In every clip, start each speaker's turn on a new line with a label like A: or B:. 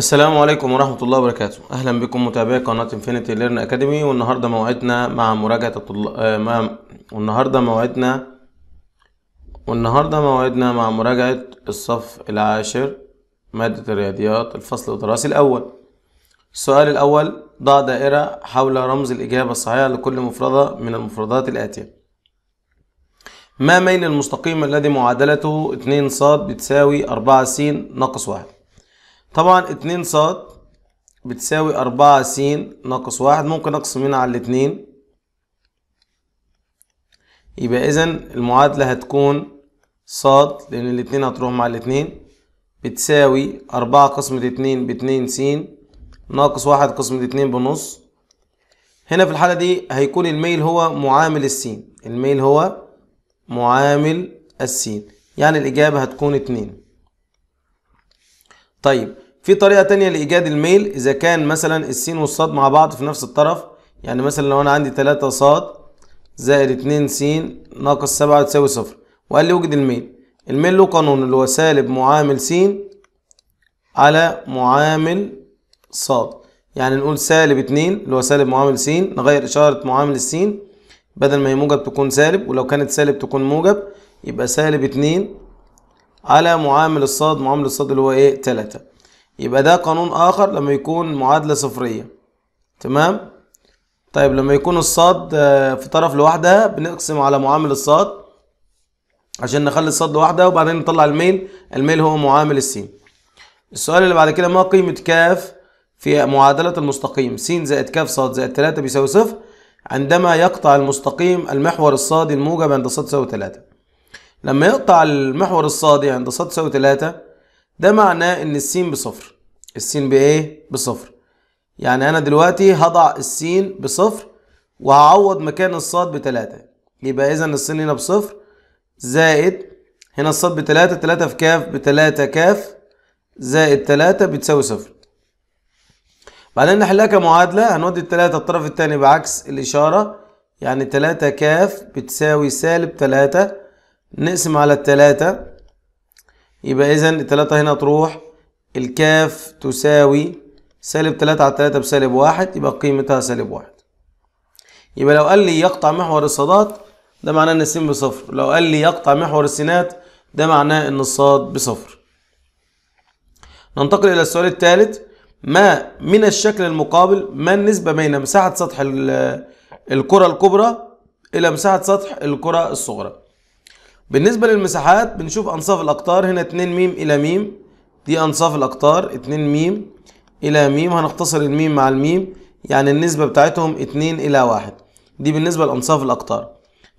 A: السلام عليكم ورحمة الله وبركاته أهلا بكم متابعي قناة انفينيتي ليرن أكاديمي والنهاردة موعدنا مع مراجعة الطلاب آه، ما... والنهاردة موعدنا والنهاردة موعدنا مع مراجعة الصف العاشر مادة الرياضيات الفصل الدراسي الأول السؤال الأول ضع دائرة حول رمز الإجابة الصحيحة لكل مفردة من المفردات الآتية ما ميل المستقيم الذي معادلته 2 ص بتساوي 4 س ناقص 1 طبعا اتنين ص بتساوي اربعة س ناقص واحد ممكن اقسم هنا على الاتنين يبقى اذا المعادلة هتكون ص لان الاتنين هتروح مع الاتنين بتساوي اربعة قسمة اتنين باتنين س ناقص واحد قسمة اتنين بنص هنا في الحالة دي هيكون الميل هو معامل السين الميل هو معامل السين يعني الإجابة هتكون اتنين طيب في طريقة تانية لإيجاد الميل إذا كان مثلا السين والصاد مع بعض في نفس الطرف يعني مثلا لو أنا عندي تلاتة صاد زائد اتنين س ناقص سبعة تساوي صفر وقال لي وجد الميل الميل له قانون اللي هو سالب معامل س على معامل صاد يعني نقول سالب اتنين اللي هو سالب معامل س نغير إشارة معامل السين بدل ما هي موجب تكون سالب ولو كانت سالب تكون موجب يبقى سالب اتنين على معامل الصاد معامل الصاد اللي هو ايه تلاتة يبقى ده قانون آخر لما يكون معادلة صفرية تمام طيب لما يكون الصاد آه، في طرف لوحدها بنقسم على معامل الصاد عشان نخلي الصاد لوحدها وبعدين نطلع الميل الميل هو معامل السين السؤال اللي بعد كده ما قيمة كاف في معادلة المستقيم س زائد كاف ص زائد 3 بيساوي صفر عندما يقطع المستقيم المحور الصادي الموجب عند ص تساوي 3 لما يقطع المحور الصادي عند ص تساوي 3 ده معناه ان السين بصفر السين بايه بصفر يعني انا دلوقتي هضع السين بصفر وهعوض مكان الصاد بتلاتة يبقى اذا السين هنا بصفر زائد هنا الصاد بتلاتة تلاتة في كاف بتلاتة كاف زائد تلاتة بتساوي صفر بعدين نحلها كمعادلة هنودي التلاتة الطرف التاني بعكس الإشارة يعني تلاتة كاف بتساوي سالب تلاتة نقسم على التلاتة يبقى إذا التلاتة هنا تروح الكاف تساوي سالب تلاتة على تلاتة بسالب واحد يبقى قيمتها سالب واحد يبقى لو قال لي يقطع محور الصادات ده معناه ان السين بصفر لو قال لي يقطع محور السينات ده معناه ان الصاد بصفر ننتقل الى السؤال الثالث ما من الشكل المقابل ما النسبة بين مساحة سطح الكرة الكبرى إلى مساحة سطح الكرة الصغرى بالنسبة للمساحات بنشوف أنصاف الأقطار هنا 2 م إلى م دي أنصاف الأقطار 2 م إلى م هنختصر الميم مع الميم يعني النسبة بتاعتهم 2 إلى 1 دي بالنسبة لأنصاف الأقطار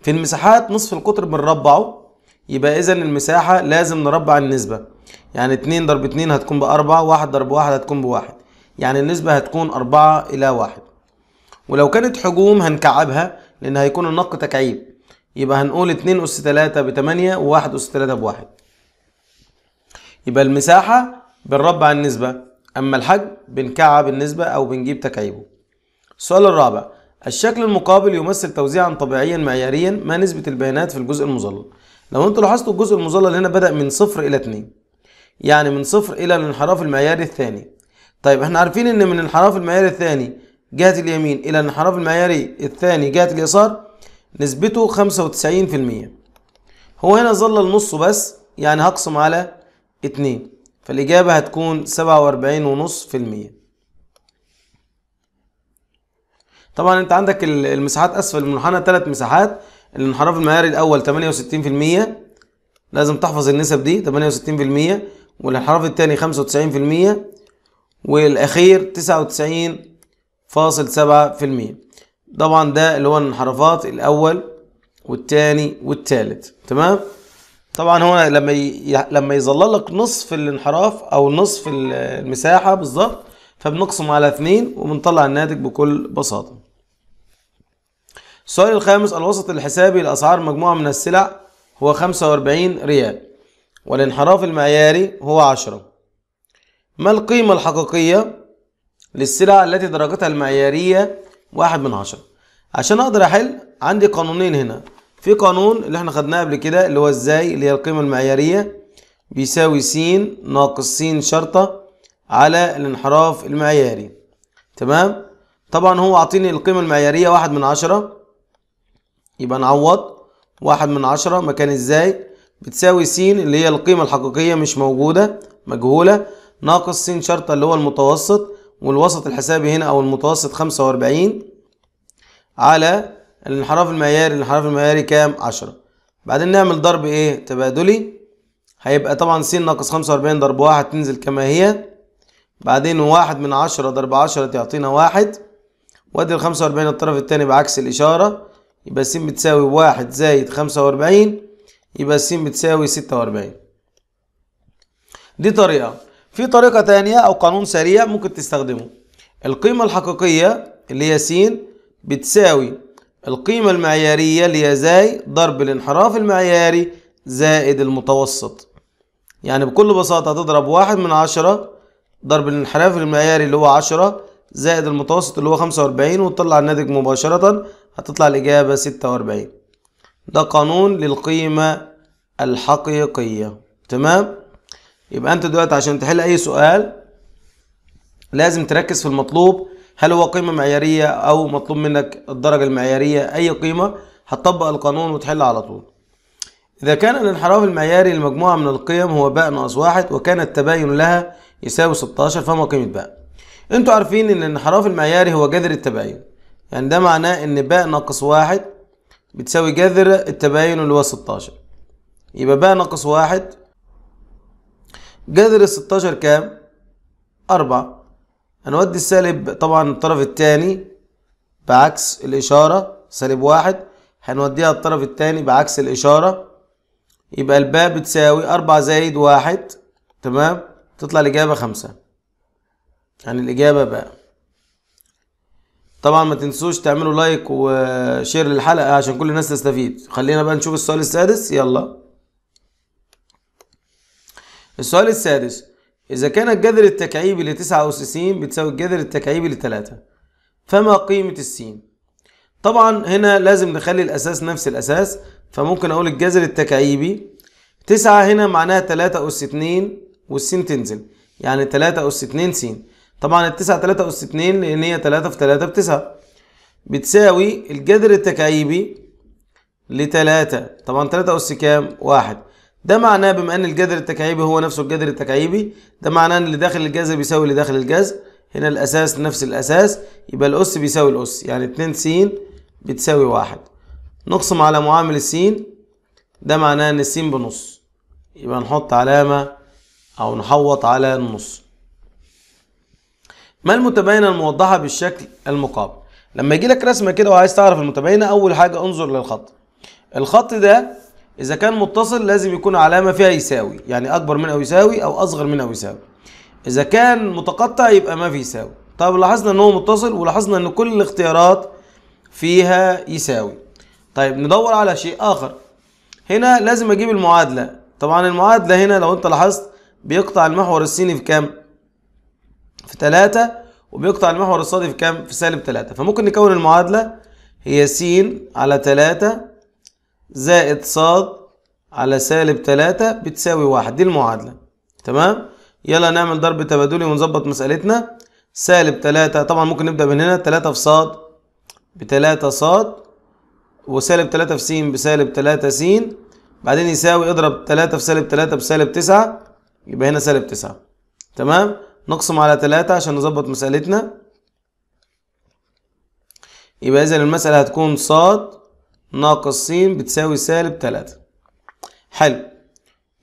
A: في المساحات نصف القطر بنربعه يبقى إذا المساحة لازم نربع النسبة يعني 2 ضرب 2 هتكون بأربعة 1 ضرب 1 هتكون بواحد يعني النسبة هتكون 4 إلى 1 ولو كانت حجوم هنكعبها لأن هيكون النق تكعيب يبقى هنقول 2 أس 3 ب 8 و1 أس 3 ب 1 يبقى المساحة بالربع النسبة أما الحجم بنكعب النسبة أو بنجيب تكعيبه السؤال الرابع الشكل المقابل يمثل توزيعا طبيعيا معياريا ما نسبة البيانات في الجزء المظلل لو انتوا لاحظتوا الجزء المظلل هنا بدأ من صفر إلى 2 يعني من صفر إلى الانحراف المعياري الثاني طيب احنا عارفين ان من الانحراف المعياري الثاني جهة اليمين إلى الانحراف المعياري الثاني جهة اليسار نسبته 95% هو هنا ظل النص بس يعني هقسم على اتنين فالإجابة هتكون سبعة واربعين المية طبعا انت عندك المساحات اسفل المنحنى ثلاث مساحات الانحراف المعياري الاول 68% لازم تحفظ النسب دي 68% والانحراف الثاني 95% والاخير 99.7% طبعا ده اللي هو الانحرافات الاول والتاني والتالت تمام طبعا هو لما ي... لما يظل لك نصف الانحراف او نصف المساحه بالظبط فبنقسم على اثنين وبنطلع الناتج بكل بساطه السؤال الخامس الوسط الحسابي لاسعار مجموعه من السلع هو 45 ريال والانحراف المعياري هو 10 ما القيمه الحقيقيه للسلع التي درجتها المعياريه واحد من عشرة عشان اقدر احل عندي قانونين هنا في قانون اللي احنا خدناه قبل كده اللي هو ازاي اللي هي القيمة المعيارية بيساوي س ناقص س شرطة على الانحراف المعياري تمام طبعا هو عطيني القيمة المعيارية واحد من عشرة يبقى نعوض واحد من عشرة مكان ازاي بتساوي س اللي هي القيمة الحقيقية مش موجودة مجهولة ناقص س شرطة اللي هو المتوسط والوسط الحسابي هنا او المتوسط 45 على الانحراف المعياري الانحراف المعياري كام 10 بعدين نعمل ضرب ايه تبادلي هيبقى طبعا س ناقص 45 ضرب 1 تنزل كما هي بعدين 1 من 10 ضرب 10 تعطينا 1 وادي ال 45 الطرف الثاني بعكس الإشارة يبقى س بتساوي 1 زايد 45 يبقى س بتساوي 46 دي طريقة في طريقة تانية أو قانون سريع ممكن تستخدمه القيمة الحقيقية اللي هي س بتساوي القيمة المعيارية اللي هي زاي ضرب الانحراف المعياري زائد المتوسط يعني بكل بساطة هتضرب واحد من عشرة ضرب الانحراف المعياري اللي هو عشرة زائد المتوسط اللي هو خمسة وأربعين وتطلع الناتج مباشرة هتطلع الإجابة ستة وأربعين ده قانون للقيمة الحقيقية تمام؟ يبقى انت دلوقتي عشان تحل اي سؤال لازم تركز في المطلوب هل هو قيمة معيارية او مطلوب منك الدرجة المعيارية اي قيمة هتطبق القانون وتحل على طول إذا كان الانحراف المعياري لمجموعة من القيم هو باء ناقص واحد وكان التباين لها يساوي 16 فما قيمة باء انتوا عارفين ان الانحراف المعياري هو جذر التباين يعني ده معناه ان باء ناقص واحد بتساوي جذر التباين اللي هو 16 يبقى باء ناقص واحد جذر ال 16 كام؟ 4 هنودي السالب طبعا الطرف الثاني بعكس الإشارة سالب واحد هنوديها الطرف الثاني بعكس الإشارة يبقى الباء بتساوي أربعة زائد واحد تمام تطلع الإجابة خمسة يعني الإجابة باء طبعا ما تنسوش تعملوا لايك وشير للحلقة عشان كل الناس تستفيد خلينا بقى نشوف السؤال السادس يلا السؤال السادس إذا كان الجذر التكعيبي لتسعة أس س بتساوي الجذر التكعيبي لتلاتة فما قيمة السين؟ طبعا هنا لازم نخلي الأساس نفس الأساس فممكن أقول الجذر التكعيبي تسعة هنا معناها تلاتة أس اتنين والسين تنزل يعني تلاتة أس اتنين س طبعا التسعة تلاتة أس اتنين لأن هي تلاتة في تلاتة بتسعة بتساوي الجذر التكعيبي لتلاتة طبعا تلاتة أس كام؟ واحد ده معناه بما ان الجذر التكعيبي هو نفسه الجذر التكعيبي ده معناه ان اللي داخل الجذر بيساوي اللي داخل الجذر هنا الاساس نفس الاساس يبقى الاس بيساوي الاس يعني 2 س بتساوي واحد نقسم على معامل السين ده معناه ان السين بنص يبقى نحط علامة او نحوط على النص ما المتباينة الموضحة بالشكل المقابل لما يجي لك رسمة كده وعايز تعرف المتباينة اول حاجة انظر للخط الخط ده إذا كان متصل لازم يكون علامة فيها يساوي يعني أكبر من أو يساوي أو أصغر من أو يساوي إذا كان متقطع يبقى ما في يساوي طب لاحظنا إن هو متصل ولاحظنا إن كل الاختيارات فيها يساوي طيب ندور على شيء آخر هنا لازم أجيب المعادلة طبعا المعادلة هنا لو أنت لاحظت بيقطع المحور السيني في كام؟ في تلاتة وبيقطع المحور الصادي في كام؟ في سالب تلاتة فممكن نكون المعادلة هي س على تلاتة زائد ص على سالب 3 بتساوي 1 دي المعادلة تمام يلا نعمل ضرب تبادلي ونظبط مسألتنا سالب 3 طبعا ممكن نبدأ من هنا 3 في ص ب 3 ص وسالب 3 في س بسالب 3 س بعدين يساوي اضرب 3 في سالب 3 بسالب 9 يبقى هنا سالب 9 تمام نقسم على 3 عشان نظبط مسألتنا يبقى إذا المسألة هتكون صاد ناقص س بتساوي سالب 3 حلو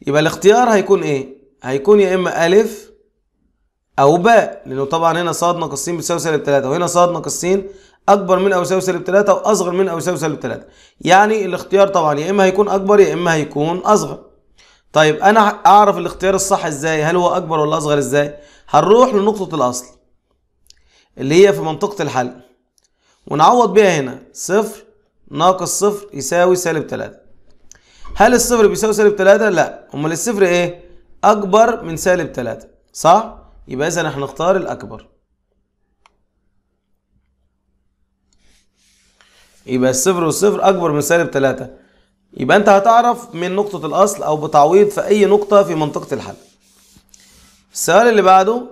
A: يبقى الاختيار هيكون ايه هيكون يا اما ا او باء لانه طبعا هنا ص ناقص س بتساوي سالب 3 وهنا ص ناقص س اكبر من او يساوي سالب 3 واصغر من او يساوي سالب 3 يعني الاختيار طبعا يا اما هيكون اكبر يا اما هيكون اصغر طيب انا اعرف الاختيار الصح ازاي هل هو اكبر ولا اصغر ازاي هنروح لنقطه الاصل اللي هي في منطقه الحل ونعوض بيها هنا صفر ناقص صفر يساوي سالب 3 هل الصفر بيساوي سالب 3 لا امال الصفر ايه اكبر من سالب 3 صح يبقى اذا هنختار الاكبر يبقى الصفر والصفر اكبر من سالب 3 يبقى انت هتعرف من نقطة الاصل او بتعويض في اي نقطة في منطقة الحل السؤال اللي بعده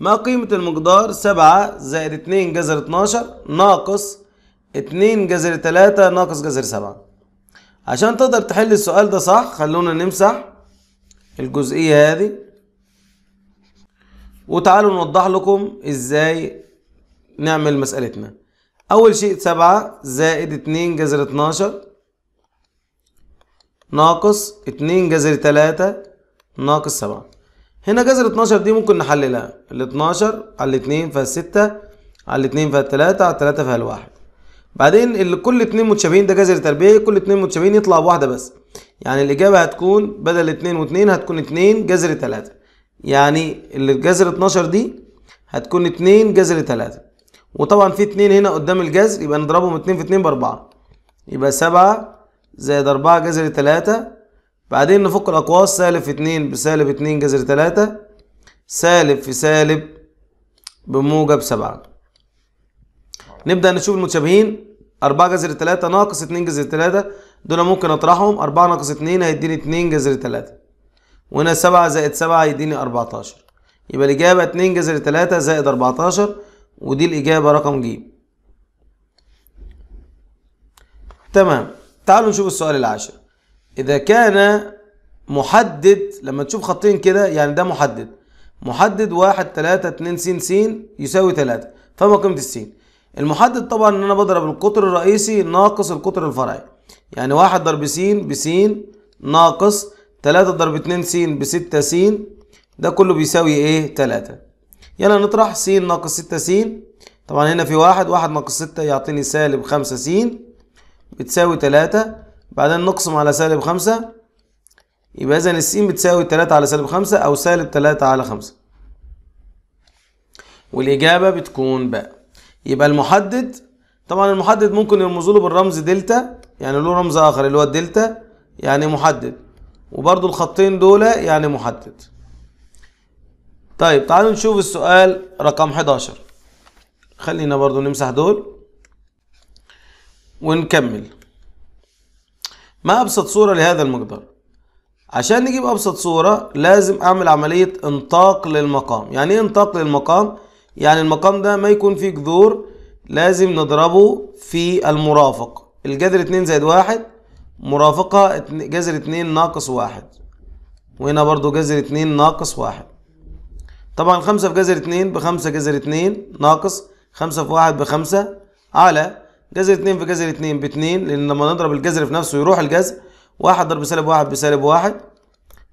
A: ما قيمة المقدار 7 زائد 2 جذر 12 ناقص اتنين جذر تلاتة ناقص جذر سبعة عشان تقدر تحل السؤال ده صح خلونا نمسح الجزئية هذه وتعالوا نوضح لكم ازاي نعمل مسألتنا أول شيء سبعة زائد اتنين جذر اتناشر ناقص اتنين جذر تلاتة ناقص سبعة هنا جذر اتناشر دي ممكن نحللها ال 12 على 2 فيها 6 على 2 فيها 3 على 3 فيها 1 بعدين اللي كل اتنين متشابهين ده جذر تربيعي كل اتنين متشابهين يطلع بواحدة بس يعني الإجابة هتكون بدل اتنين واتنين هتكون اتنين جذر تلاتة يعني اللي جذر اتناشر دي هتكون اتنين جذر تلاتة وطبعا في اتنين هنا قدام الجذر يبقى نضربهم اتنين في اتنين بأربعة يبقى سبعة زائد أربعة جذر تلاتة بعدين نفك الأقواس سالب في اتنين بسالب اتنين جذر تلاتة سالب في سالب بموجب سبعة نبدأ نشوف المتشابهين 4 جذر 3 ناقص 2 جذر 3 دول ممكن اطرحهم 4 ناقص 2 هيديني 2 جذر 3 وهنا 7 زائد 7 هيديني 14 يبقى الإجابة 2 جذر 3 زائد 14 ودي الإجابة رقم ج تمام تعالوا نشوف السؤال العاشر إذا كان محدد لما تشوف خطين كده يعني ده محدد محدد 1 3 2 س س يساوي 3 فما قيمة السين المحدد طبعا ان انا بضرب القطر الرئيسي ناقص القطر الفرعي يعني واحد ضرب س ب س ناقص تلاتة ضرب اتنين س بستة س ده كله بيساوي ايه تلاتة يلا نطرح س ناقص ستة س طبعا هنا في واحد واحد ناقص ستة يعطيني سالب خمسة س بتساوي تلاتة بعدين نقسم على سالب خمسة يبقى اذا س بتساوي تلاتة على سالب خمسة او سالب تلاتة على خمسة والاجابة بتكون باء يبقى المحدد طبعا المحدد ممكن يرمز له بالرمز دلتا يعني له رمز اخر اللي هو الدلتا يعني محدد وبرده الخطين دول يعني محدد طيب تعالوا نشوف السؤال رقم 11 خلينا برضو نمسح دول ونكمل ما ابسط صورة لهذا المقدار عشان نجيب ابسط صورة لازم اعمل عملية انطاق للمقام يعني ايه انطاق للمقام يعني المقام ده ما يكون فيه جذور لازم نضربه في المرافق الجذر 2 زائد 1 مرافقة جذر 2 ناقص 1 وهنا برضو جذر 2 ناقص 1 طبعا 5 في جذر 2 ب 5 جذر 2 ناقص 5 في 1 ب 5 على جذر 2 في جذر 2 ب 2 لأن لما نضرب الجذر في نفسه يروح الجذر 1 ضرب سالب 1 بسالب 1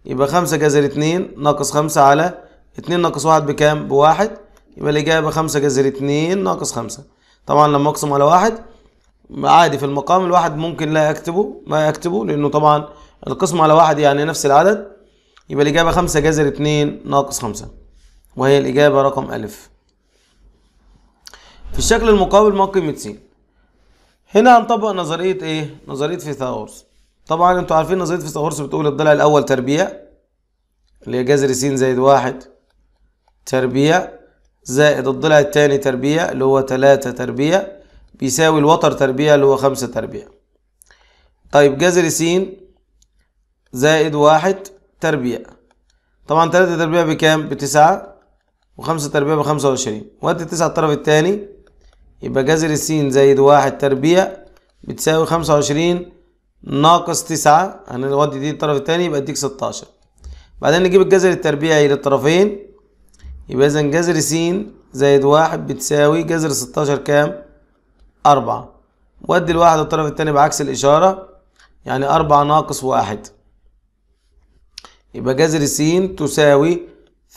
A: يبقى 5 جذر 2 ناقص 5 على 2 ناقص 1 بكام؟ ب 1 يبقى الإجابة خمسة جذر اتنين ناقص خمسة طبعا لما أقسم على واحد عادي في المقام الواحد ممكن لا يكتبه ما يكتبه لأنه طبعا القسم على واحد يعني نفس العدد يبقى الإجابة خمسة جذر اتنين ناقص خمسة وهي الإجابة رقم ألف في الشكل المقابل من قيمة س هنا هنطبق نظرية إيه؟ نظرية فيثاغورس طبعا انتوا عارفين نظرية فيثاغورس بتقول الضلع الأول تربيع اللي هي جذر س زائد واحد تربيع زائد الضلع التاني تربيع اللي هو تلاتة تربيع بيساوي الوتر تربيع اللي هو خمسة تربيع طيب جذر س زائد واحد تربيع طبعا تلاتة تربيع بكام؟ بتسعة وخمسة تربيع بخمسة وعشرين وادي تسعة الطرف التاني يبقى جذر س زائد واحد تربيع بتساوي خمسة وعشرين ناقص تسعة هنودي دي الطرف التاني يبقى اديك ستاشر بعدين نجيب الجذر التربيعي للطرفين يبقى إذا جذر س زائد واحد بتساوي جذر ستاشر كام؟ أربعة ودي الواحد الطرف التاني بعكس الإشارة يعني أربعة ناقص واحد يبقى جذر س تساوي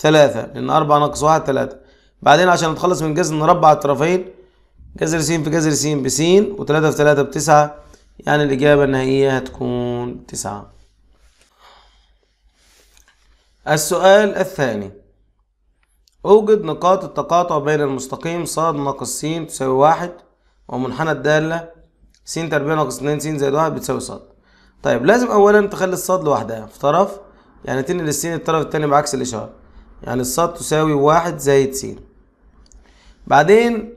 A: ثلاثة لأن أربعة ناقص واحد ثلاثة بعدين عشان نتخلص من جذر نربع الطرفين جذر س في جذر س ب س وتلاتة في تلاتة بتسعة يعني الإجابة النهائية هتكون تسعة السؤال الثاني أوجد نقاط التقاطع بين المستقيم ص ناقص س تساوي واحد ومنحنى الدالة س تربيع ناقص اتنين س زائد واحد بتساوي ص طيب لازم أولا تخلي الصاد لوحدها في طرف يعني تنقل السين الطرف التاني بعكس الإشارة يعني الصاد تساوي واحد زائد س بعدين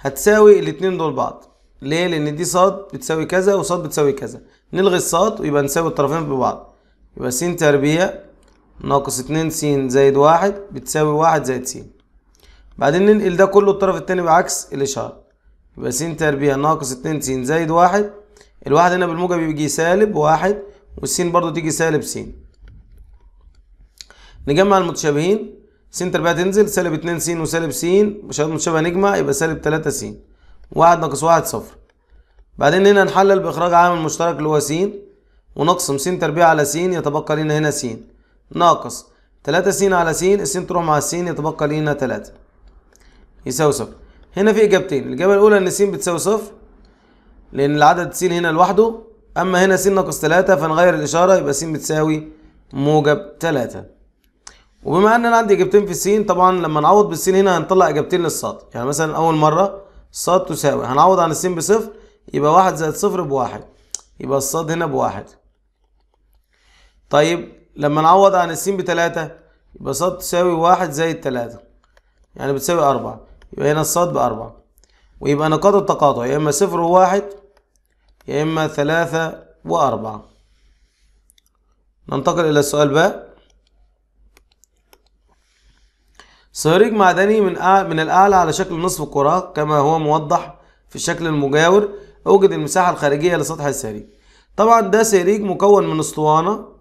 A: هتساوي الاتنين دول بعض ليه؟ لأن دي ص بتساوي كذا وص بتساوي كذا نلغي الصاد ويبقى نساوي الطرفين ببعض يبقى س تربيع ناقص اتنين س زائد واحد بتساوي واحد زائد س بعدين ننقل ده كله الطرف التاني بعكس الإشارة يبقى س تربيع ناقص اتنين س زائد واحد الواحد هنا بالموجب بيجي سالب واحد والسين برضو تيجي سالب س نجمع المتشابهين س تربيع تنزل سالب اتنين س وسالب س متشابه نجمع يبقى سالب تلاتة س واحد ناقص واحد صفر بعدين هنا نحلل بإخراج عامل مشترك اللي هو س ونقسم س تربيع على س يتبقى لنا هنا س ناقص 3 س على س الس تروح مع الس يتبقى لينا 3 يساوي صفر هنا في اجابتين الاجابه الاولى ان س بتساوي صفر لان العدد س هنا لوحده اما هنا س ناقص 3 فنغير الاشاره يبقى س بتساوي موجب 3 وبما ان انا عندي اجابتين في السين طبعا لما نعوض بالسين هنا هنطلع اجابتين للصاد يعني مثلا اول مره صاد تساوي هنعوض عن السين بصفر يبقى واحد زائد صفر بواحد يبقى الصاد هنا بواحد طيب لما نعوض عن السين بتلاتة يبقى صاد تساوي واحد زائد تلاتة يعني بتساوي أربعة يبقى هنا الصاد بأربعة ويبقى نقاط التقاطع يا إما صفر وواحد يا إما ثلاثة وأربعة ننتقل إلى السؤال ب صهريج معدني من من الأعلى على شكل نصف كرة كما هو موضح في الشكل المجاور أوجد المساحة الخارجية لسطح السريج طبعا ده سهريج مكون من اسطوانة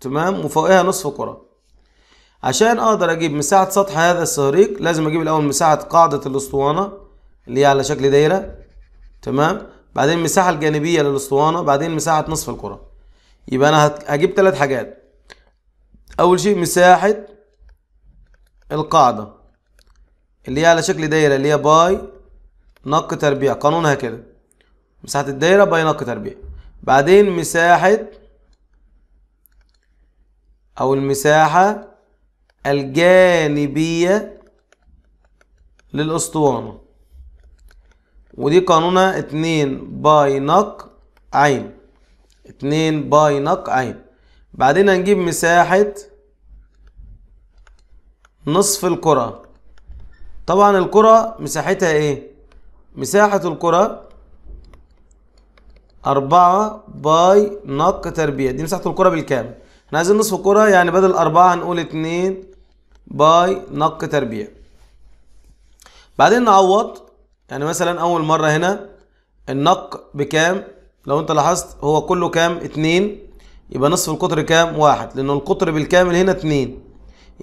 A: تمام وفوقها نصف كرة عشان اقدر اجيب مساحة سطح هذا الصهريج لازم اجيب الاول مساحة قاعدة الاسطوانة اللي هي على شكل دايرة تمام بعدين المساحة الجانبية للاسطوانة بعدين مساحة نصف الكرة يبقى انا هجيب تلات حاجات اول شيء مساحة القاعدة اللي هي على شكل دايرة اللي هي باي نق تربيع قانونها كده مساحة الدايرة باي نق تربيع بعدين مساحة أو المساحة الجانبية للأسطوانة ودي قانونها اتنين باي نق عين اتنين باي نق عين بعدين هنجيب مساحة نصف الكرة طبعا الكرة مساحتها ايه مساحة الكرة أربعة باي نق تربيع دي مساحة الكرة بالكامل احنا عايزين نصف الكرة يعني بدل أربعة هنقول اتنين باي نق تربيع بعدين نعوض يعني مثلا أول مرة هنا النق بكام لو أنت لاحظت هو كله كام اتنين يبقى نصف القطر كام واحد لأن القطر بالكامل هنا اتنين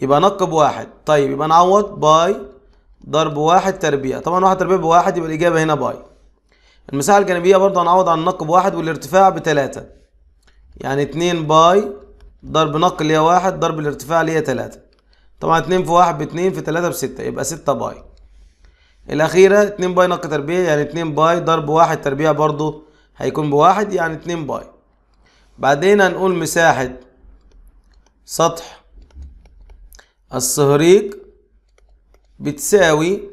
A: يبقى نق بواحد طيب يبقى نعوض باي ضرب واحد تربيع طبعا واحد تربيع بواحد يبقى الإجابة هنا باي المساحة الجانبية برضه هنعوض عن النق بواحد والارتفاع بتلاتة يعني اتنين باي ضرب نقل ليها واحد ضرب الارتفاع ليها تلاتة طبعا اتنين في واحد باتنين في تلاتة بستة يبقى ستة باي الأخيرة اتنين باي نقل تربيع يعني اتنين باي ضرب واحد تربيع برضو هيكون بواحد يعني اتنين باي بعدين هنقول مساحة سطح الصهريج بتساوي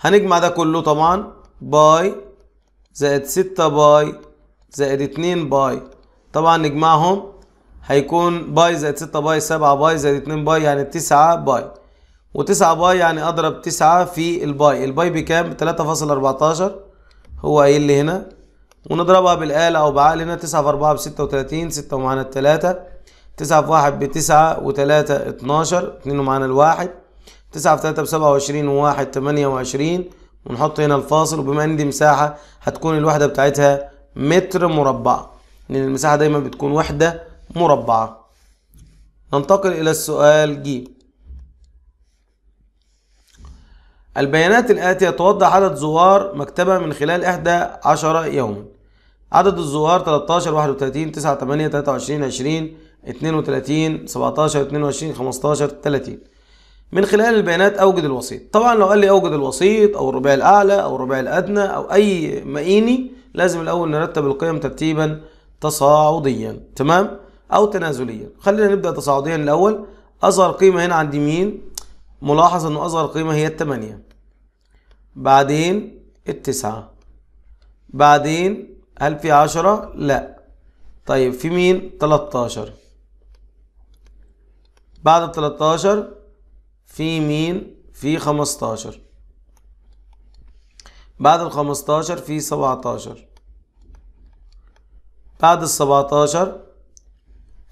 A: هنجمع ده كله طبعا باي زائد ستة باي زائد اتنين باي طبعا نجمعهم هيكون باي زائد 6 باي 7 باي زائد 2 باي يعني 9 باي و9 باي يعني اضرب 9 في الباي الباي بكام 3.14 هو قايل لي هنا ونضربها بالآلة أو بعقل هنا 9 في 4 ب 36 6 ومعانا التلاتة 9 في 1 ب 9 و3 12 2 ومعانا الواحد 9 في 3 ب 27 و1 28 ونحط هنا الفاصل وبما ان دي مساحة هتكون الوحدة بتاعتها متر مربع لأن المساحة دايما بتكون وحدة مربعة ننتقل إلى السؤال ج البيانات الآتية توضح عدد زوار مكتبة من خلال إحدى عشر يوما عدد الزوار 13 31 9 8 23 20 32 17 22 15 30 من خلال البيانات أوجد الوسيط طبعا لو قال لي أوجد الوسيط أو الربع الأعلى أو الربع الأدنى أو أي مئيني لازم الأول نرتب القيم ترتيبا تصاعديا تمام او تنازليا خلينا نبدا تصاعديا الاول اصغر قيمه هنا عند مين ملاحظ ان اصغر قيمه هي الثمانية بعدين التسعة بعدين هل في عشرة لا طيب في مين 13 بعد ال 13 في مين في 15 بعد ال 15 في 17 بعد ال 17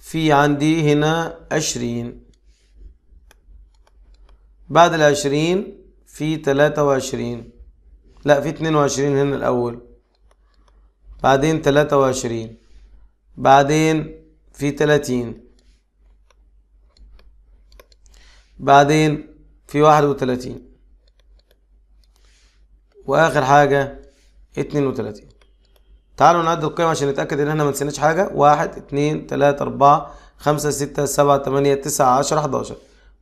A: في عندي هنا عشرين بعد العشرين في تلاتة وعشرين لا في اتنين وعشرين هنا الأول بعدين تلاتة وعشرين بعدين في تلاتين بعدين في واحد وتلاتين وآخر حاجة اتنين وتلاتين تعالوا نعد القيم عشان نتأكد ان احنا ما نسيناش حاجة واحد اتنين تلاتة اربعة خمسة ستة سبعة تمانية تسعة عشرة حداشر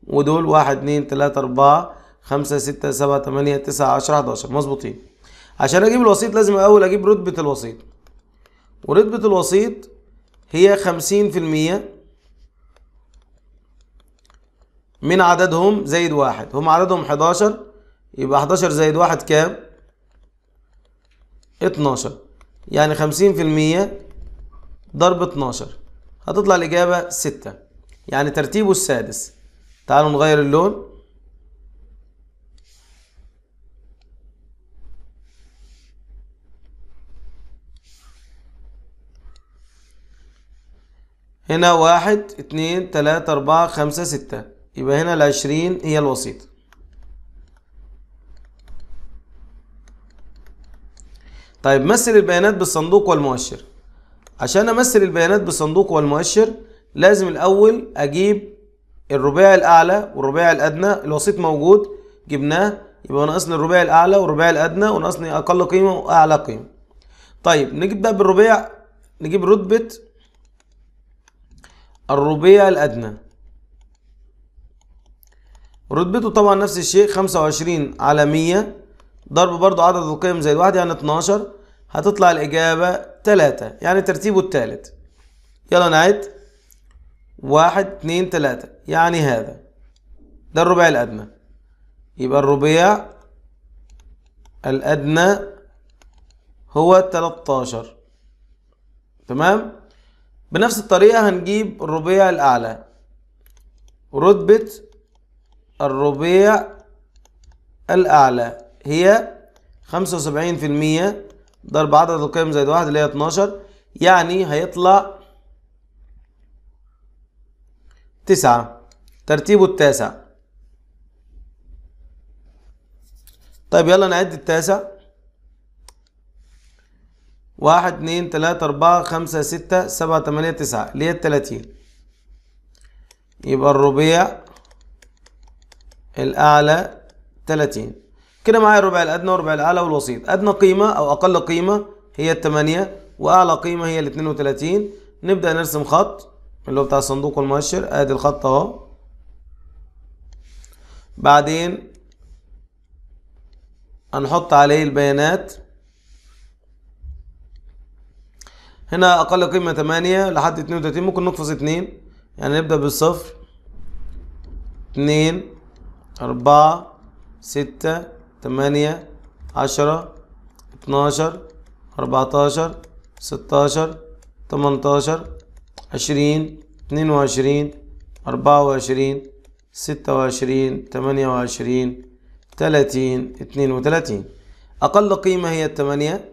A: ودول واحد اتنين تلاتة اربعة خمسة ستة سبعة تمانية تسعة عشرة حداشر مظبوطين عشان اجيب الوسيط لازم الاول اجيب رتبة الوسيط ورتبة الوسيط هي خمسين في المية من عددهم زائد واحد هم عددهم حداشر يبقى حداشر زائد واحد كام؟ اتناشر يعني خمسين في المية ضرب اتناشر هتطلع الإجابة ستة يعني ترتيبه السادس تعالوا نغير اللون هنا واحد اتنين تلاتة أربعة خمسة ستة يبقى هنا العشرين هي الوسيطة طيب مثل البيانات بالصندوق والمؤشر عشان امثل البيانات بالصندوق والمؤشر لازم الاول اجيب الرباعي الاعلى والرباعي الادنى الوسيط موجود جبناه يبقى ناقصني الرباعي الاعلى والرباعي الادنى وناقصني اقل قيمه واعلى قيمه طيب نجيب بقى بالرباعي نجيب رتبه الربيع الادنى رتبته طبعا نفس الشيء 25 على 100 ضرب برضو عدد القيم زي الواحد يعني 12 هتطلع الإجابة 3 يعني ترتيبه الثالث يلا نعد 1 2 3 يعني هذا ده الربع الأدنى يبقى الربيع الأدنى هو 13 تمام بنفس الطريقة هنجيب الربيع الأعلى رتبة الربيع الأعلى هي 75% ضرب عدد القيم زائد واحد اللي هي 12 يعني هيطلع تسعة ترتيبه التاسع طيب يلا نعد التاسع واحد اتنين تلاتة أربعة خمسة ستة سبعة تمانية تسعة اللي هي التلاتين يبقى الربيع الأعلى تلاتين كده معايا الربع الأدنى والربع الأعلى والوسيط أدنى قيمة أو أقل قيمة هي التمانية وأعلى قيمة هي ال 32 نبدأ نرسم خط اللي هو بتاع الصندوق والمؤشر أدي الخط أهو بعدين هنحط عليه البيانات هنا أقل قيمة 8 لحد اتنين وتلاتين ممكن نقفز اتنين يعني نبدأ بالصفر اتنين أربعة ستة تمانية عشرة اتناشر أربعتاشر ستاشر تمنتاشر عشرين اتنين وعشرين أربعة وعشرين ستة وعشرين تمانية وعشرين تلاتين اتنين وتلاتين أقل قيمة هي التمانية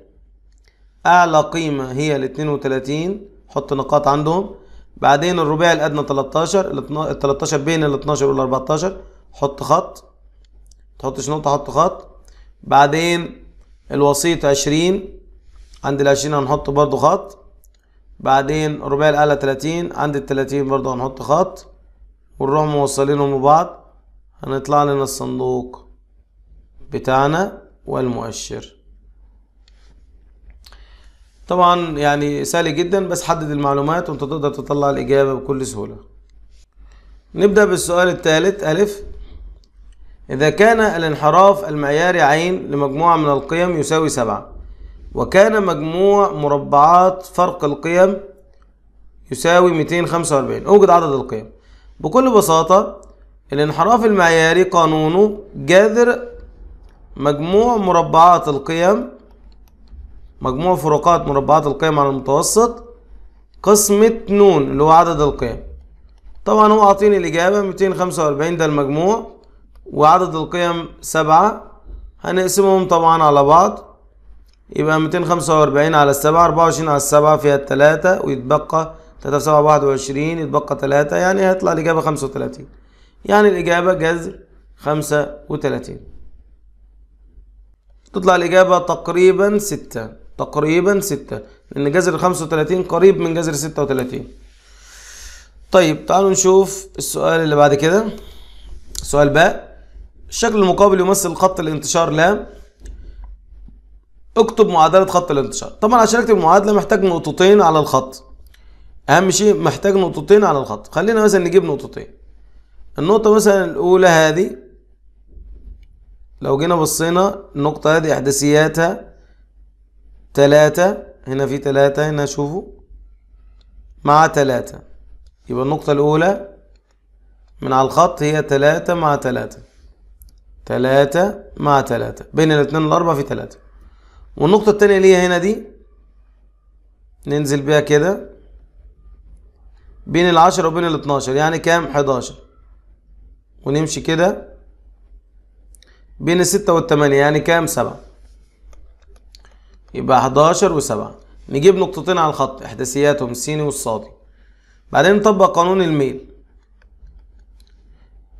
A: أعلى قيمة هي الاتنين وتلاتين حط نقاط عندهم بعدين الرباعي الأدنى تلاتاشر التلاتاشر بين الاتناشر والأربعتاشر حط خط تحطش نقطة حط خط بعدين الوسيط عشرين عند العشرين هنحط برضو خط بعدين رباعي الآلة تلاتين عند التلاتين برضو هنحط خط ونروح موصلينهم ببعض هنطلع لنا الصندوق بتاعنا والمؤشر طبعا يعني سهل جدا بس حدد المعلومات وانت تقدر تطلع الإجابة بكل سهولة نبدأ بالسؤال الثالث ألف إذا كان الانحراف المعياري عين لمجموعة من القيم يساوي سبعة وكان مجموع مربعات فرق القيم يساوي 245 أوجد عدد القيم بكل بساطة الانحراف المعياري قانونه جذر مجموع مربعات القيم مجموع فروقات مربعات القيم على المتوسط قسمة نون اللي هو عدد القيم طبعا هو عاطيني الإجابة 245 ده المجموع وعدد القيم سبعة هنقسمهم طبعا على بعض يبقى ميتين خمسة وأربعين على السبعة أربعة وعشرين على السبعة فيها التلاتة ويتبقى تلاتة سبعة واحد وعشرين يتبقى تلاتة يعني هيطلع الإجابة خمسة وتلاتين يعني الإجابة جذر خمسة وتلاتين تطلع الإجابة تقريبا ستة تقريبا ستة لأن جذر خمسة وتلاتين قريب من جذر ستة وتلاتين طيب تعالوا نشوف السؤال اللي بعد كده سؤال باء الشكل المقابل يمثل خط الانتشار لام اكتب معادلة خط الانتشار طبعا عشان اكتب المعادلة محتاج نقطتين على الخط اهم شيء محتاج نقطتين على الخط خلينا مثلا نجيب نقطتين النقطة مثلا الاولى هذه لو جينا بصينا النقطة هذه احداثياتها تلاتة هنا في تلاتة هنا شوفوا مع تلاتة يبقى النقطة الاولى من على الخط هي تلاتة مع تلاتة تلاتة مع تلاتة بين الاتنين الأربعة في تلاتة والنقطة التانية اللي هي هنا دي ننزل بيها كده بين العشرة وبين الاتناشر يعني كام حداشر ونمشي كده بين الستة والتمانية يعني كام سبعة يبقى حداشر وسبعة نجيب نقطتين على الخط احداثياتهم السيني والصادي بعدين نطبق قانون الميل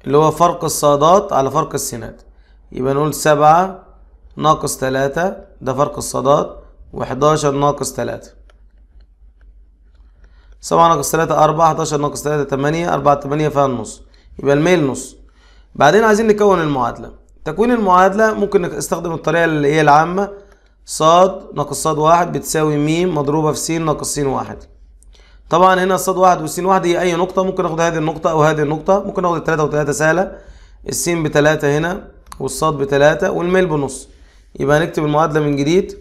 A: اللي هو فرق الصادات على فرق السينات يبقى نقول سبعة ناقص تلاتة ده فرق الصادات وحداشر ناقص تلاتة سبعة ناقص تلاتة أربعة حداشر ناقص تلاتة تمانية أربعة تمانية فيها النص يبقى الميل نص بعدين عايزين نكون المعادلة تكوين المعادلة ممكن نستخدم الطريقة اللي هي العامة صاد ناقص صاد واحد بتساوي م مضروبة في س ناقص س واحد طبعا هنا الصاد واحد والسين واحد هي اي نقطه ممكن اخد هذه النقطه او هذه النقطه ممكن اخد الثلاثه وثلاثه سهله السين بثلاثه هنا والصاد بثلاثه والميل بنص يبقى نكتب المعادله من جديد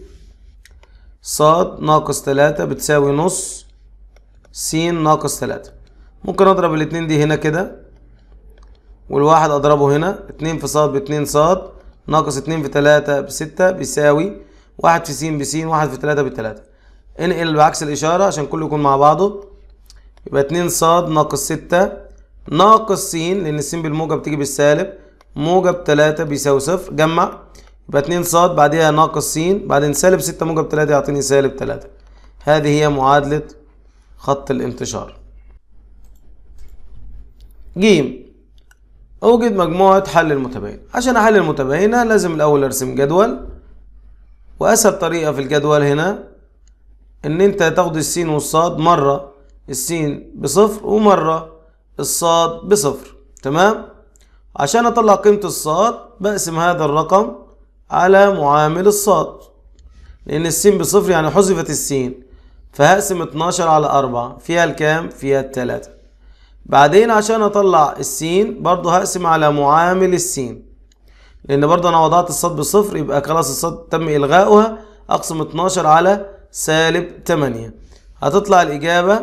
A: صاد ناقص ثلاثة بتساوي نص س ناقص ثلاثة ممكن اضرب الاتنين دي هنا كده والواحد اضربه هنا اتنين في صاد باتنين صاد ناقص اتنين في تلاتة بستة بيساوي واحد في س بس واحد في تلاتة بتلاتة انقل بعكس الاشاره عشان كله يكون مع بعضه يبقى 2 ص ناقص 6 ناقص س لان س بالموجب بتيجي بالسالب موجب 3 بيساوي صفر جمع يبقى 2 ص بعديها ناقص س بعدين سالب 6 موجب 3 يعطيني سالب 3 هذه هي معادله خط الانتشار ج اوجد مجموعه حل المتباين عشان احل المتباينه لازم الاول ارسم جدول واسهل طريقه في الجدول هنا ان انت تاخد السين والصاد مرة السين بصفر ومرة الصاد بصفر تمام عشان اطلع قيمة الصاد بقسم هذا الرقم على معامل الصاد لان السين بصفر يعني حذفت السين فهقسم 12 على 4 فيها الكام فيها التلاتة بعدين عشان اطلع السين برضه هقسم على معامل السين لان برضه انا وضعت الصاد بصفر يبقى خلاص الصاد تم الغاؤها اقسم 12 على سالب 8 هتطلع الإجابة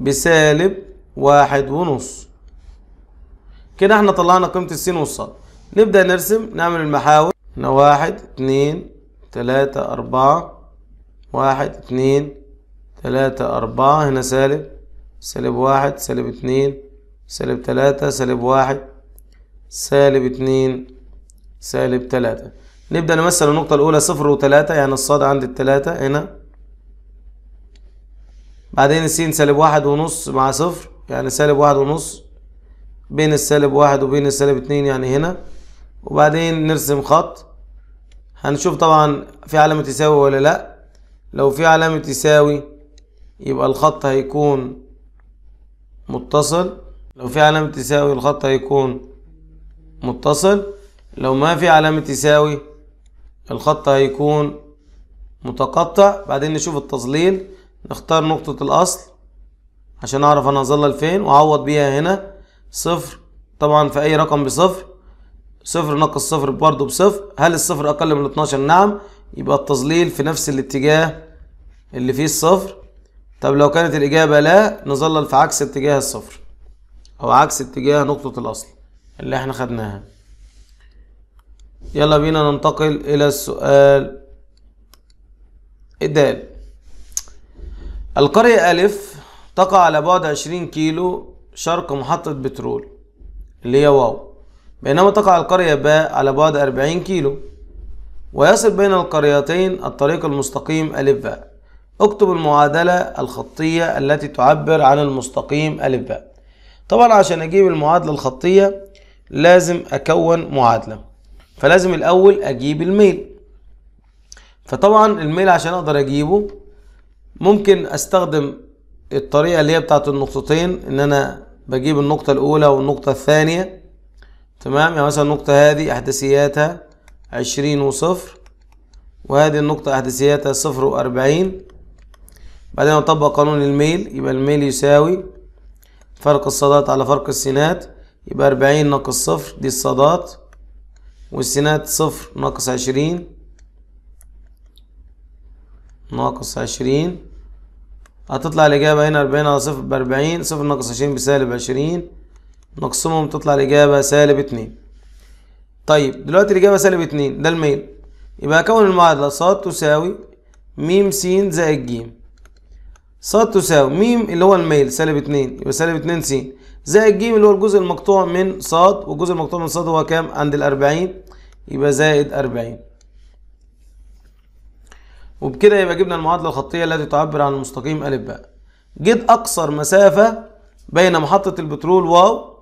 A: بسالب واحد ونص كده احنا طلعنا قيمة السين والصاد نبدأ نرسم نعمل المحاور هنا واحد اتنين تلاتة أربعة واحد اتنين تلاتة أربعة هنا سالب سالب واحد سالب اتنين سالب تلاتة سالب واحد سالب اتنين سالب تلاتة نبدأ نمثل النقطة الأولى صفر وتلاتة يعني الصاد عند التلاتة هنا بعدين السين سالب واحد ونص مع صفر يعني سالب واحد ونص بين السالب واحد وبين السالب اتنين يعني هنا وبعدين نرسم خط هنشوف طبعا في علامة تساوي ولا لأ لو في علامة تساوي يبقى الخط هيكون متصل لو في علامة تساوي الخط هيكون متصل لو ما في علامة تساوي الخط هيكون متقطع بعدين نشوف التظليل نختار نقطة الأصل عشان أعرف أنا هظلل فين وأعوض بيها هنا صفر طبعا في أي رقم بصفر صفر ناقص صفر برضه بصفر هل الصفر أقل من اتناشر نعم يبقى التظليل في نفس الاتجاه اللي فيه الصفر طب لو كانت الإجابة لا نظلل في عكس اتجاه الصفر أو عكس اتجاه نقطة الأصل اللي احنا خدناها يلا بينا ننتقل إلى السؤال الدال القرية ألف تقع على بعد عشرين كيلو شرق محطة بترول اللي هي واو بينما تقع القرية باء على بعد اربعين كيلو ويصل بين القريتين الطريق المستقيم ألف باء اكتب المعادلة الخطية التي تعبر عن المستقيم ألف باء طبعا عشان أجيب المعادلة الخطية لازم أكون معادلة فلازم الاول اجيب الميل فطبعا الميل عشان اقدر اجيبه ممكن استخدم الطريقه اللي هي بتاعه النقطتين ان انا بجيب النقطه الاولى والنقطه الثانيه تمام يعني مثلا النقطه هذه احداثياتها عشرين وصفر وهذه النقطه احداثياتها صفر واربعين بعدين اطبق قانون الميل يبقى الميل يساوي فرق الصادات على فرق السينات يبقى اربعين ناقص صفر دي الصادات والسينات صفر ناقص عشرين ناقص عشرين هتطلع الإجابة هنا أربعين على صفر بأربعين صفر ناقص عشرين بسالب عشرين نقسمهم تطلع الإجابة سالب اتنين طيب دلوقتي الإجابة سالب اتنين ده الميل يبقى أكون المعادلة ص تساوي ميم س زائد ج ص تساوي ميم اللي هو الميل سالب اتنين يبقى سالب اتنين سين زائد ج اللي هو الجزء المقطوع من ص والجزء المقطوع من ص هو كام عند ال 40 يبقى زائد 40 وبكده يبقى جبنا المعادله الخطيه التي تعبر عن المستقيم ا ب جد اقصر مسافه بين محطه البترول واو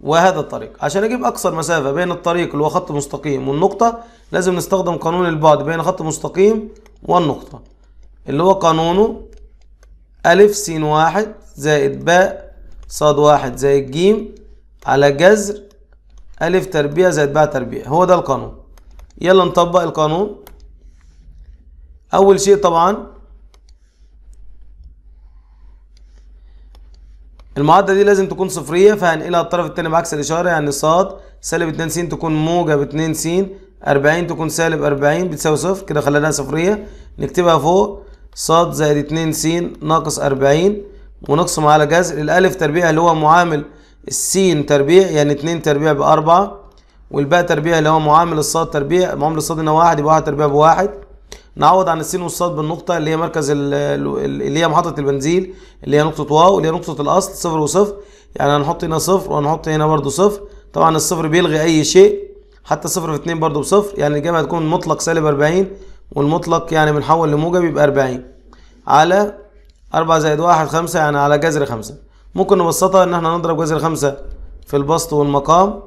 A: وهذا الطريق عشان اجيب اقصر مسافه بين الطريق اللي هو خط مستقيم والنقطه لازم نستخدم قانون البعد بين خط مستقيم والنقطه اللي هو قانونه أ س واحد زائد ب صاد واحد زائد جيم على جذر ألف تربيع زائد باء تربيع هو ده القانون يلا نطبق القانون أول شيء طبعا المعادلة دي لازم تكون صفرية فهنقلها الطرف التاني بعكس الإشارة يعني صاد سالب 2 س تكون موجب 2 س 40 تكون سالب 40 بتساوي صفر كده خليناها صفرية نكتبها فوق صاد زائد 2 س ناقص 40 ونقسم على جذر الألف تربيع اللي هو معامل السين تربيع يعني اتنين تربيع بأربعة والباء تربيع اللي هو معامل الصاد تربيع معامل الصاد هنا واحد يبقى واحد تربيع بواحد نعوض عن السين والصاد بالنقطة اللي هي مركز اللي هي محطة البنزيل اللي هي نقطة واو اللي هي نقطة الأصل صفر وصفر يعني هنحط هنا صفر وهنحط هنا برضو صفر طبعا الصفر بيلغي أي شيء حتى صفر في اتنين برضو بصفر يعني الإجابة هتكون مطلق سالب أربعين والمطلق يعني بنحول لموجب يبقى أربعين على 4 زائد 1 5 يعني على جذر 5 ممكن نبسطها ان احنا نضرب جذر 5 في البسط والمقام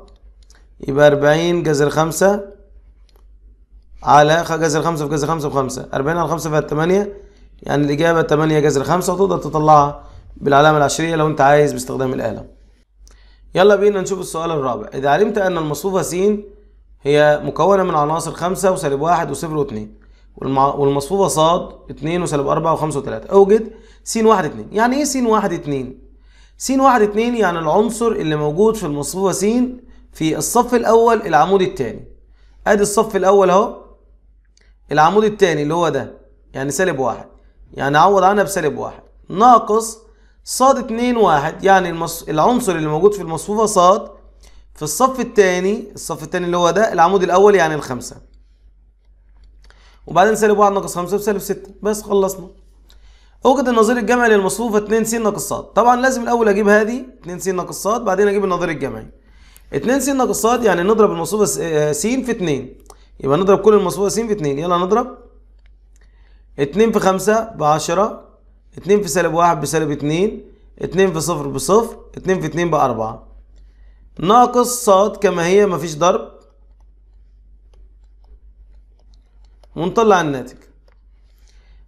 A: يبقى 40 جذر 5 على جذر 5 في جذر 5 ب 5 40 على 5 فيها 8 يعني الإجابة 8 جذر 5 وتقدر تطلعها بالعلامة العشرية لو أنت عايز باستخدام الآلة يلا بينا نشوف السؤال الرابع إذا علمت أن المصفوفة س هي مكونة من عناصر 5 وسالب 1 و0 و2 والمصفوفة ص 2 وسالب 4 و5 و3 اوجد س 1 2 يعني ايه س 1 2 س 1 2 يعني العنصر اللي موجود في المصفوفة س في الصف الاول العمود الثاني ادي الصف الاول اهو العمود الثاني اللي هو ده يعني سالب واحد يعني عوض عنها بسالب واحد ناقص ص 2 1 يعني المص... العنصر اللي موجود في المصفوفة ص في الصف الثاني الصف الثاني اللي هو ده العمود الاول يعني الخمسة وبعدين سالب واحد ناقص خمسة بسالب ستة بس خلصنا اوجد النظير الجمعي للمصفوفه 2 س ناقص ص طبعا لازم الاول اجيب هذه 2 س ناقص ص بعدين اجيب النظير الجمعي 2 س ناقص ص يعني نضرب المصفوفه س آه، آه، في 2 يبقى نضرب كل المصفوفه س في 2 يلا نضرب 2 في 5 ب 10 2 في سالب 1 بسالب 2 2 في 0 بصفر 2 في 2 ب 4 ناقص ص كما هي مفيش ضرب ونطلع الناتج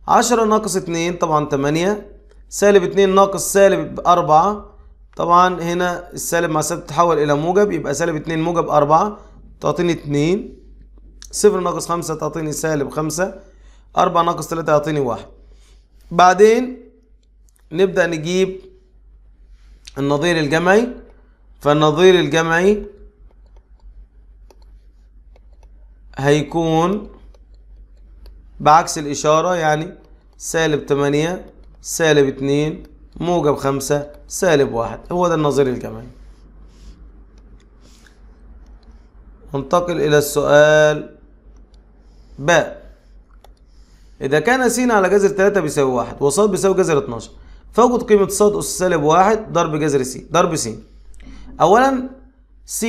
A: عشرة ناقص اتنين طبعا تمانية سالب اتنين ناقص سالب أربعة طبعا هنا السالب مع السالب تتحول إلى موجب يبقى سالب اتنين موجب أربعة تعطيني اتنين صفر ناقص خمسة تعطيني سالب خمسة أربعة ناقص تلاتة يعطيني واحد بعدين نبدأ نجيب النظير الجمعي فالنظير الجمعي هيكون بعكس الإشارة يعني سالب 8 سالب 2 موجب 5 سالب 1 هو ده النظير الجمعي ننتقل إلى السؤال ب إذا كان س على جذر 3 بيساوي 1 وص بيساوي جذر 12 فوجد قيمة ص أس سالب 1 ضرب جذر س ضرب س أولا س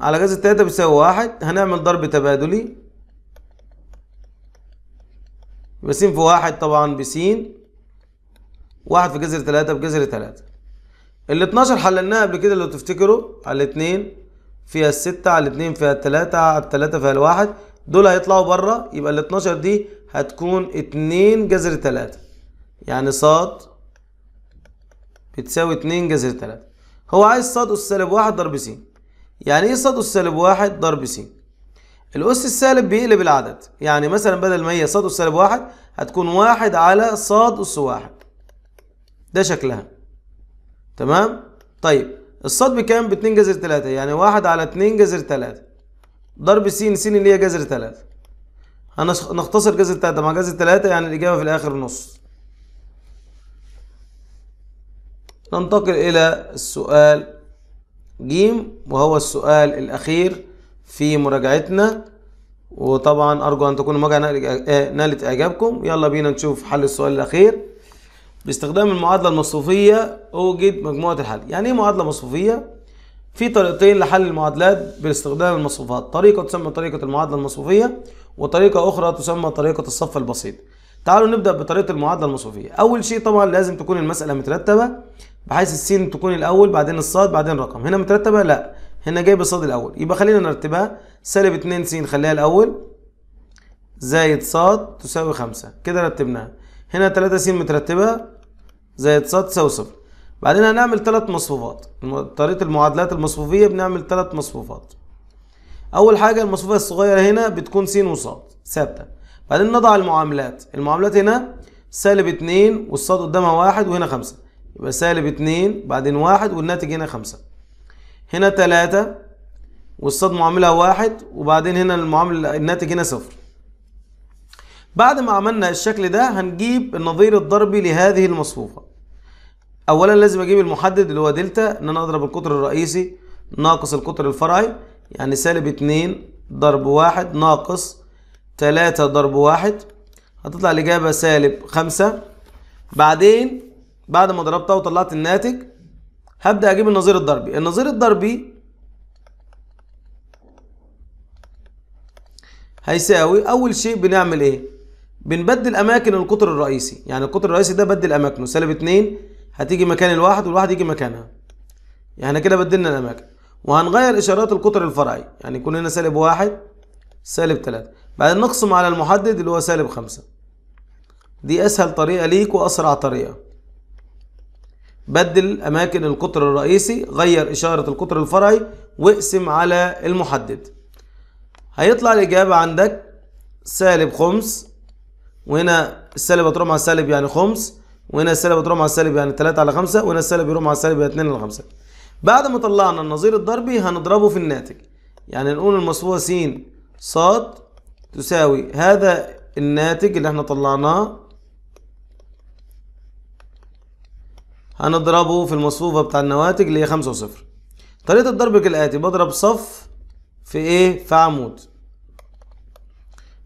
A: على جذر 3 بيساوي 1 هنعمل ضرب تبادلي يبقى س في واحد طبعا ب س واحد في جذر تلاتة بجذر تلاتة ال 12 حللناها قبل كده لو تفتكروا على الاتنين فيها الستة على الاتنين فيها التلاتة على التلاتة فيها الواحد دول هيطلعوا بره يبقى ال 12 دي هتكون اتنين جذر تلاتة يعني ص بتساوي اتنين جذر تلاتة هو عايز ص أس سالب واحد ضرب س يعني ايه ص أس سالب واحد ضرب س الأس السالب بيقلب العدد يعني مثلا بدل ما هي صاد أس سالب واحد هتكون واحد على صاد أس واحد ده شكلها تمام طيب الصاد بكام باتنين جذر تلاتة يعني واحد على اتنين جذر تلاتة ضرب س س اللي هي جذر تلاتة هنختصر جذر تلاتة مع جذر تلاتة يعني الإجابة في الآخر نص ننتقل إلى السؤال ج وهو السؤال الأخير في مراجعتنا وطبعا ارجو ان تكون المراجعه نالت اعجابكم يلا بينا نشوف حل السؤال الاخير باستخدام المعادله المصفوفيه اوجد مجموعه الحل يعني ايه معادله مصفوفيه في طريقتين لحل المعادلات باستخدام المصفوفات طريقه تسمى طريقه المعادله المصفوفيه وطريقه اخرى تسمى طريقه الصف البسيط تعالوا نبدا بطريقه المعادله المصفوفيه اول شيء طبعا لازم تكون المساله مترتبه بحيث السين تكون الاول بعدين الصاد بعدين رقم هنا مترتبه لا هنا جايب الصاد الاول يبقى خلينا نرتبها سالب 2 س نخليها الاول زائد ص تساوي 5 كده رتبناها هنا 3 س مترتبه زائد ص تساوي 0 بعدين هنعمل ثلاث مصفوفات طريقه المعادلات المصفوفيه بنعمل ثلاث مصفوفات اول حاجه المصفوفه الصغيره هنا بتكون س وص ثابته بعدين نضع المعاملات المعاملات هنا سالب 2 والصاد قدامها 1 وهنا 5 يبقى سالب 2 بعدين 1 والناتج هنا 5 هنا تلاتة والصاد معاملها واحد وبعدين هنا المعامل الناتج هنا صفر بعد ما عملنا الشكل ده هنجيب النظير الضربي لهذه المصفوفة اولا لازم اجيب المحدد اللي هو دلتا ان انا اضرب القطر الرئيسي ناقص القطر الفرعي يعني سالب اتنين ضرب واحد ناقص تلاتة ضرب واحد هتطلع الإجابة سالب خمسة بعدين بعد ما ضربتها وطلعت الناتج هبدأ أجيب النظير الضربي النظير الضربي هيساوي أول شيء بنعمل إيه؟ بنبدل أماكن القطر الرئيسي يعني القطر الرئيسي ده بدل أماكنه سالب 2 هتيجي مكان الواحد والواحد يجي مكانها يعني كده بدلنا الأماكن وهنغير إشارات القطر الفرعي يعني يكون هنا سالب واحد سالب 3 بعدين نقسم على المحدد اللي هو سالب 5 دي أسهل طريقة ليك وأسرع طريقة بدل أماكن القطر الرئيسي غير إشارة القطر الفرعي واقسم على المحدد هيطلع الإجابة عندك سالب خمس وهنا السالب هتروح مع السالب يعني خمس وهنا السالب هتروح مع السالب يعني 3 على 5 وهنا السالب يروح مع السالب يعني 2 على 5 بعد ما طلعنا النظير الضربي هنضربه في الناتج يعني نقول المصفوفة س ص تساوي هذا الناتج اللي احنا طلعناه هنضربه في المصفوفة بتاع النواتج اللي هي خمسة وصفر طريقة الضرب كالآتي بضرب صف في إيه في عمود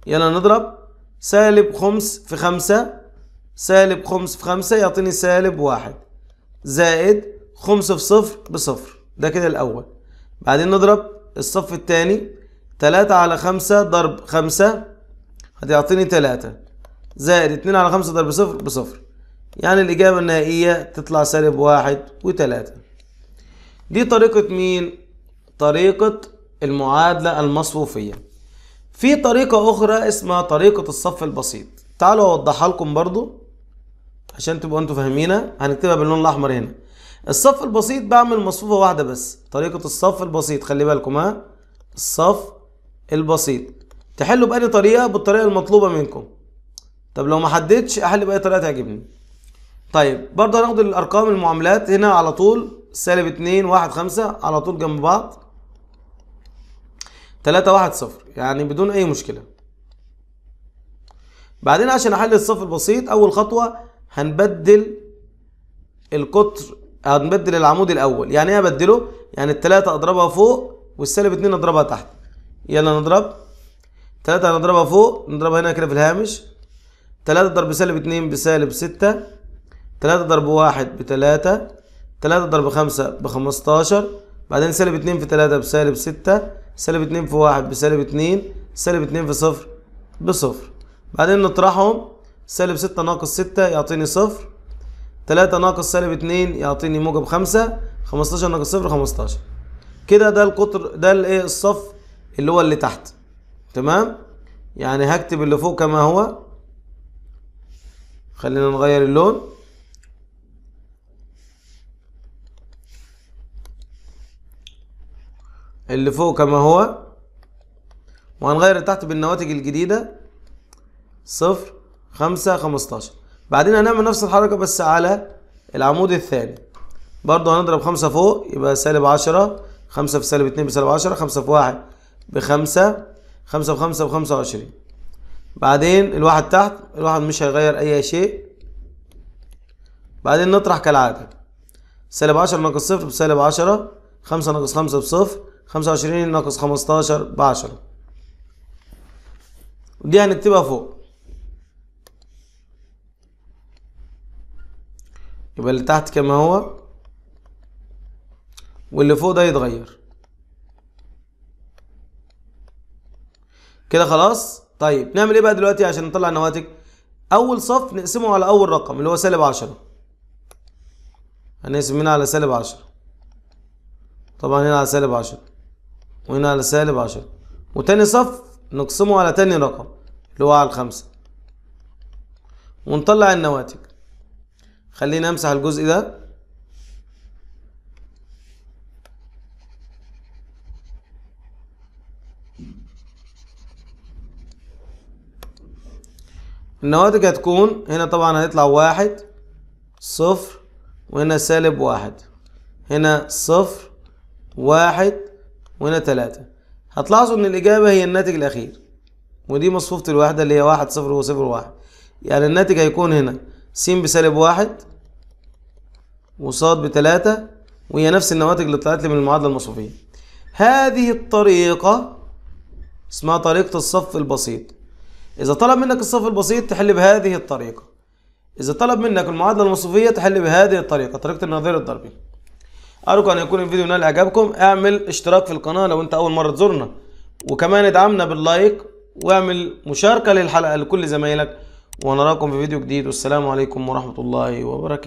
A: يلا نضرب سالب خمس في خمسة سالب خمس في خمسة يعطيني سالب واحد زائد خمس في صفر بصفر ده كده الأول بعدين نضرب الصف الثاني تلاتة على خمسة ضرب خمسة هتعطيني تلاتة زائد اتنين على خمسة ضرب صفر بصفر يعني الإجابة النهائية تطلع سالب واحد وتلاتة دي طريقة مين؟ طريقة المعادلة المصفوفية في طريقة أخرى اسمها طريقة الصف البسيط تعالوا أوضحها لكم برضو عشان تبقوا أنتوا فاهمينها هنكتبها باللون الأحمر هنا الصف البسيط بعمل مصفوفة واحدة بس طريقة الصف البسيط خلي بالكم ها الصف البسيط تحلوا بأي طريقة بالطريقة المطلوبة منكم طب لو ما حددتش أحل بأي طريقة تعجبني طيب برضه هناخد الارقام المعاملات هنا على طول سالب 2 1 5 على طول جنب بعض 3 1 0 يعني بدون اي مشكله بعدين عشان احل الصف البسيط اول خطوه هنبدل القطر هنبدل العمود الاول يعني ايه ابدله يعني التلاتة اضربها فوق والسالب 2 اضربها تحت يلا نضرب 3 هنضربها فوق نضربها هنا كده في الهامش 3 ضرب سالب 2 بسالب 6 3 ضرب 1 ب 3 3 ضرب 5 ب 15 بعدين سالب 2 في 3 بسالب 6 سالب 2 في 1 بسالب 2 سالب 2 في 0 بصفر بعدين نطرحهم سالب 6 ناقص 6 يعطيني صفر 3 ناقص سالب 2 يعطيني موجب 5 15 ناقص صفر 15 كده ده القطر ده الايه الصف اللي هو اللي تحت تمام يعني هكتب اللي فوق كما هو خلينا نغير اللون اللي فوق كما هو وهنغير تحت بالنواتج الجديدة صفر خمسة خمستاشر بعدين هنعمل نفس الحركة بس على العمود الثاني برضو هنضرب خمسة فوق يبقى سالب عشرة خمسة في سالب اتنين بسالب عشرة خمسة في واحد بخمسة خمسة بخمسة بخمسة وعشرين بعدين الواحد تحت الواحد مش هيغير أي شيء بعدين نطرح كالعادة سالب عشرة ناقص صفر بسالب عشرة خمسة ناقص خمسة بصفر 25 ناقص 15 ب 10 ودي هنكتبها فوق يبقى اللي تحت كما هو واللي فوق ده يتغير كده خلاص طيب نعمل ايه بقى دلوقتي عشان نطلع النواتج اول صف نقسمه على اول رقم اللي هو سالب 10 هنقسم هنا على سالب 10 طبعا هنا على سالب 10 وهنا على سالب 10 وتاني صف نقسمه على تاني رقم اللي هو على الخمسة ونطلع النواتج خليني امسح الجزء ده النواتج هتكون هنا طبعا هيطلع واحد صفر وهنا سالب واحد هنا صفر واحد وهنا تلاتة هتلاحظوا ان الاجابة هي الناتج الاخير ودي مصفوفة الوحدة اللي هي واحد صفر وصفر واحد يعني الناتج هيكون هنا س بسالب واحد وص بتلاتة وهي نفس النواتج اللي طلعت لي من المعادلة المصفوفية هذه الطريقة اسمها طريقة الصف البسيط إذا طلب منك الصف البسيط تحل بهذه الطريقة إذا طلب منك المعادلة المصفوفية تحل بهذه الطريقة طريقة النظير الضربي ارجو ان يكون الفيديو نال اعجابكم اعمل اشتراك في القناه لو انت اول مره تزورنا وكمان ادعمنا باللايك واعمل مشاركه للحلقه لكل زمايلك ونراكم في فيديو جديد والسلام عليكم ورحمه الله وبركاته